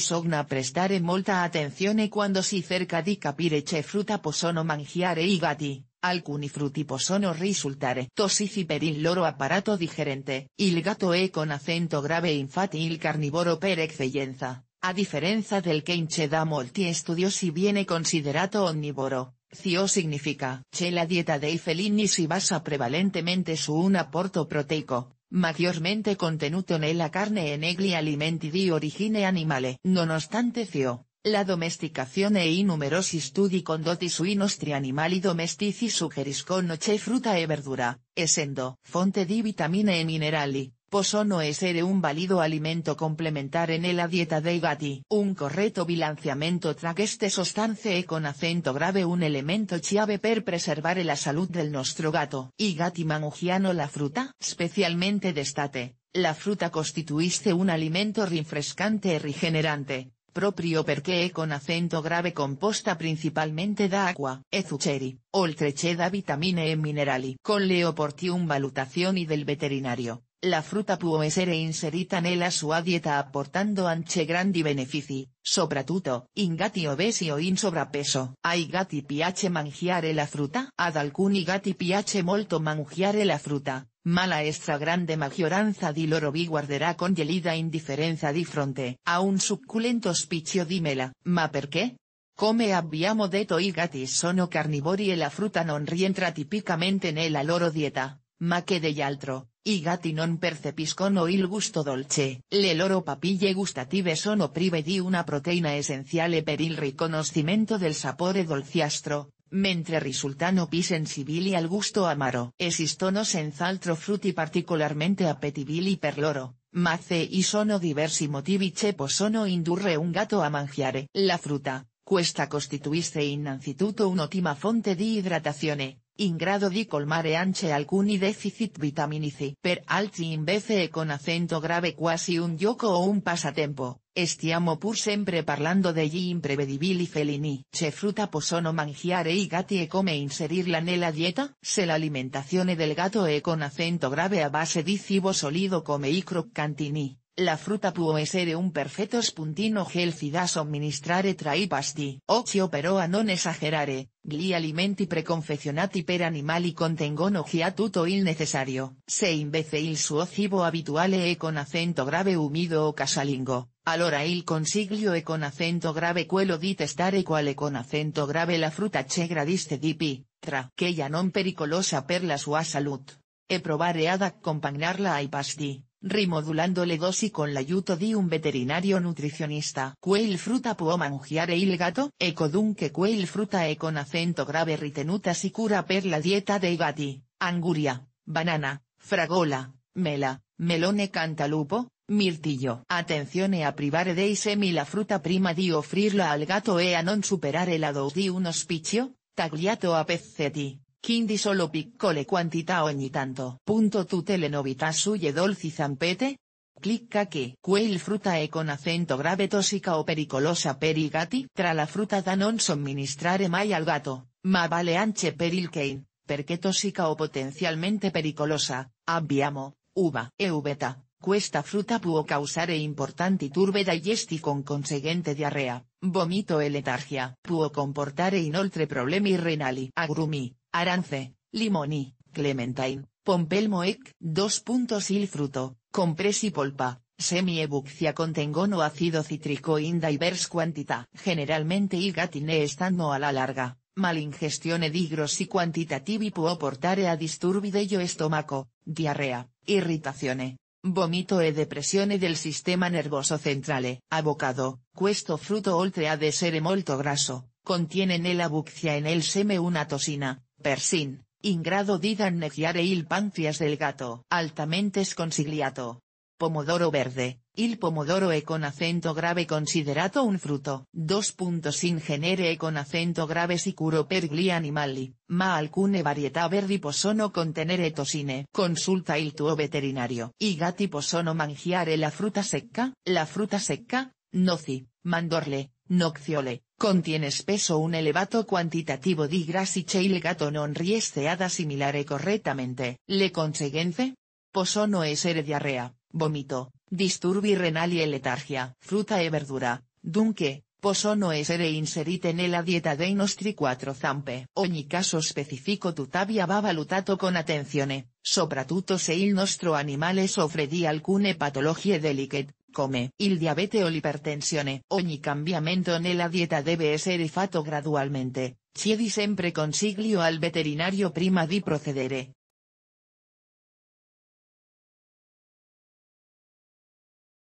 sogna prestare molta attenzione quando si cerca di capire che frutta possono mangiare i gatti. Alcuni frutti possono risultare tossici per il loro apparato digerente. Il gatto è con accento grave e infatti il carnivoro per eccellenza. A differenza del che da molti studiosi viene considerato onnivoro, CIO significa che la dieta dei felini si basa prevalentemente su un aporto proteico, maggiormente contenuto nella carne enegli alimenti di origine animale. Nonostante ciò, la domesticazione e i numerosi studi condotti sui nostri animali domestici suggeriscono che frutta e verdura, essendo fonte di vitamine e minerali, es ser un válido alimento complementar en la dieta dei gatti. Un corretto bilanciamento tra queste sostanze con acento grave un elemento chiave per preservare la salud del nostro gato. I gatti mangiano la Especialmente specialmente d'estate. La fruta constituiste un alimento rinfrescante e rigenerante, proprio perché con acento grave composta principalmente da acqua e zuccheri, oltre che da vitamine e minerali. Con le valutación y del veterinario, la frutta può essere inserita nella sua dieta aportando anche grandi benefici, soprattutto in gatti obesi o in sovrappeso. Ai gatti piace mangiare la frutta? Ad alcuni gatti piace molto mangiare la fruta. Mala la extra grande maggioranza di loro vi guarderà con gelida indifferenza di fronte a un succulento spicio. di mela. Ma perché? Come abbiamo detto i gatti sono carnivori e la frutta non rientra tipicamente nella loro dieta, ma che degli altro I gatti non percepiscono il gusto dolce. Le loro papille gustative sono prive di una proteina essenziale per il riconoscimento del sapore dolciastro, mentre risultano più sensibili al gusto amaro. Esistono senz'altro frutti particolarmente appetibili per loro, Mace, y sono diversi motivi che possono indurre un gato a mangiare. La frutta, questa costituisce innanzitutto un'ottima fonte di idratazione in grado di colmare anche alcuni deficit vitaminici Per altri invece e con acento grave quasi un gioco o un passatempo, Estiamo pur sempre parlando degli imprevedibili felini. Che frutta possono mangiare i gatti e come inserirla nella dieta? Se l'alimentazione del gatto e con acento grave a base di cibo solido come i croccantini, la fruta può essere un perfetto spuntino healthy da somministrare tra i pasti. Occhio però a non esagerare, gli alimenti preconfezionati per animali contengono già tutto il necessario. Se invece il suo cibo habituale e con acento grave humido o casalingo, allora il consiglio e con acento grave quello di testare quale con acento grave la fruta che gradiste di pi, tra che ya non pericolosa per la sua salute. E provare ad accompagnarla ai pasti dos y con l'aiuto di un veterinario nutricionista. Quel fruta può mangiare il gato? eco dunque quel fruta e con acento grave ritenuta cura per la dieta de gatti, anguria, banana, fragola, mela, melone cantalupo, Mirtillo. Attenzione a privare dei semi la fruta prima di offrirla al gato e a non superare la dosi di un hospicio, tagliato a pezzetti, Quindi solo piccole quantità ogni tanto. Punto tutte le su dolci zampete? Clicca che quel frutta e con acento grave tossica o pericolosa per i gatti. Tra la frutta da non somministrare mai al gatto, ma vale anche per il cane, perché tossica o potenzialmente pericolosa, abbiamo, uva e uveta. Questa frutta può causare importanti turbe digesti con conseguente diarrea, vomito e letargia. Può comportare inoltre problemi renali. Agrumi, arance, limoni, clementine, pompelmoec, dos puntos il fruto, y polpa, semi-ebuccia contengono ácido cítrico in divers quantità. Generalmente il gatine a la larga, malingestione di grossi quantitativi può portare a disturbi dello stomaco, diarrea, irritazione, vomito e depressione del sistema nervoso centrale. Avocado, questo fruto oltre de ser molto graso, contiene nella buccia en el seme una toxina. Persin, ingrado grado negiare il pancias del gato, Altamente esconsigliato. Pomodoro verde, il pomodoro e con acento grave considerato un frutto. 2. genere e con acento grave sicuro per gli animali, ma alcune varietà verdi possono contenere tossine. Consulta il tuo veterinario. I gatti possono mangiare la fruta secca? La frutta secca, noci, mandorle, nocciole, Contiene espeso un elevato cuantitativo di gras y il gato non riesce ad assimilare correctamente. Le conseguenze? no esere diarrea, vómito, disturbi renal y letargia. Fruta e verdura, dunque, possono esere inserite la dieta de nostri quattro zampe. Ogni caso specifico tuttavia va valutato con attenzione, soprattutto se il nostro animale soffre di alcune patologie delicate, come il diabete o l'ipertensione. Ogni cambiamento nella dieta deve essere fatto gradualmente, chiedi sempre consiglio al veterinario prima di procedere.